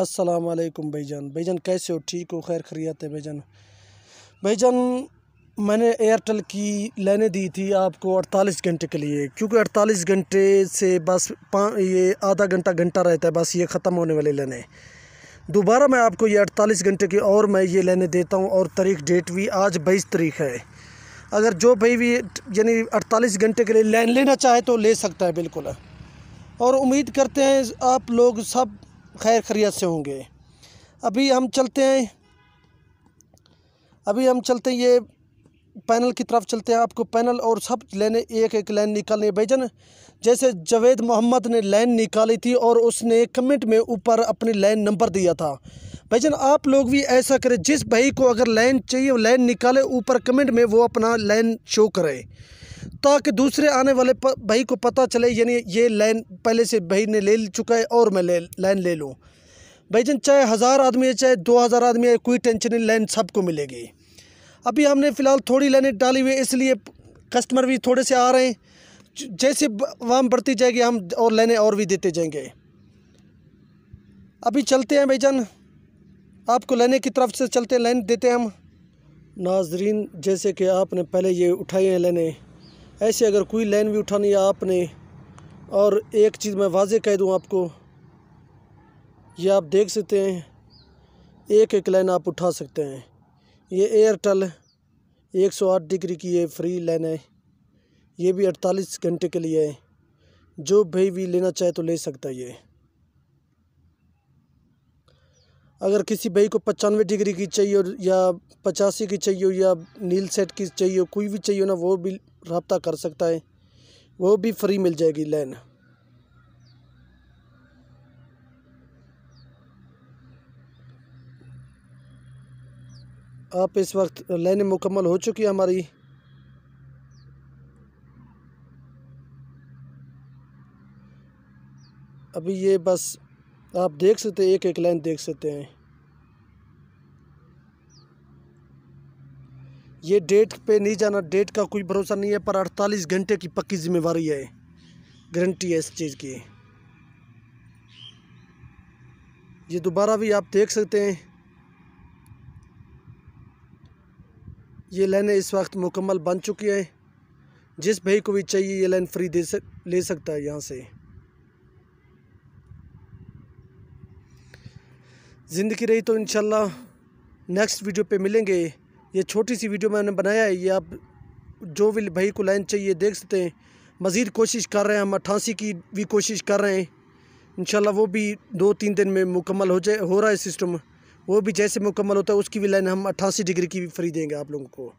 अस्सलाम वालेकुम भाईजान भाईजान कैसे हो ठीक हो खैर खरियात है भाईजान भाईजान मैंने एयरटेल की लाइनें दी थी आपको 48 घंटे के लिए क्योंकि 48 घंटे से बस ये आधा घंटा घंटा रहता है बस ये ख़त्म होने वाले लाइनें दोबारा मैं आपको ये 48 घंटे की और मैं ये लाइनें देता हूँ और तारीख डेट भी आज 22 तारीख है अगर जो भाई भी यानी 48 घंटे के लिए लाइन लेना चाहे तो ले सकता है बिल्कुल और उम्मीद करते हैं आप लोग सब खैर खरीत से होंगे अभी हम चलते हैं अभी हम चलते हैं ये पैनल की तरफ चलते हैं आपको पैनल और सब लेने एक एक लाइन निकालनी है जैसे जवेद मोहम्मद ने लाइन निकाली थी और उसने कमेंट में ऊपर अपनी लाइन नंबर दिया था भाईजन आप लोग भी ऐसा करें जिस भाई को अगर लाइन चाहिए लाइन निकाले ऊपर कमेंट में वो अपना लाइन शो करे ताकि दूसरे आने वाले भाई को पता चले यानी ये लाइन पहले से भाई ने ले चुका है और मैं ले लाइन ले लूँ भाई जान चाहे हज़ार आदमी है चाहे दो हज़ार आदमी है कोई टेंशन नहीं लाइन सबको मिलेगी अभी हमने फ़िलहाल थोड़ी लाइनें डाली हुई है इसलिए कस्टमर भी थोड़े से आ रहे हैं जैसे वाम बढ़ती जाएगी हम और लाइनें और भी देते जाएंगे अभी चलते हैं जान आपको लाइने की तरफ से चलते लाइन देते हैं हम नाजरीन जैसे कि आपने पहले ये उठाई हैं लाइनें ऐसे अगर कोई लाइन भी उठानी है आपने और एक चीज़ मैं वाजे कह दूँ आपको ये आप देख सकते हैं एक एक लाइन आप उठा सकते हैं ये एयरटेल 108 डिग्री की ये फ्री लाइन है ये भी 48 घंटे के लिए है जो भाई भी लेना चाहे तो ले सकता है ये अगर किसी भाई को पचानवे डिग्री की चाहिए या पचासी की चाहिए या नील सेट की चाहिए कोई भी चाहिए ना वो भी रबता कर सकता है वो भी फ्री मिल जाएगी लाइन आप इस वक्त लाइनें मुकम्मल हो चुकी है हमारी अभी ये बस आप देख सकते हैं एक एक लाइन देख सकते हैं ये डेट पे नहीं जाना डेट का कोई भरोसा नहीं है पर अड़तालीस घंटे की पक्की जिम्मेवारी है गारंटी है इस चीज़ की ये दोबारा भी आप देख सकते हैं ये लाइनें इस वक्त मुकम्मल बन चुकी है जिस भाई को भी चाहिए ये लाइन फ्री दे सक ले सकता है यहाँ से ज़िंदगी रही तो इन नेक्स्ट वीडियो पे मिलेंगे ये छोटी सी वीडियो मैंने बनाया है ये आप जो भी भाई को लाइन चाहिए देख सकते हैं मज़ीद कोशिश कर रहे हैं हम अट्ठासी की भी कोशिश कर रहे हैं इनशाला वो भी दो तीन दिन में मुकम्मल हो जाए हो रहा है सिस्टम वो भी जैसे मुकम्मल होता है उसकी भी लाइन हम अट्ठासी डिग्री की भी फ्री देंगे आप लोगों को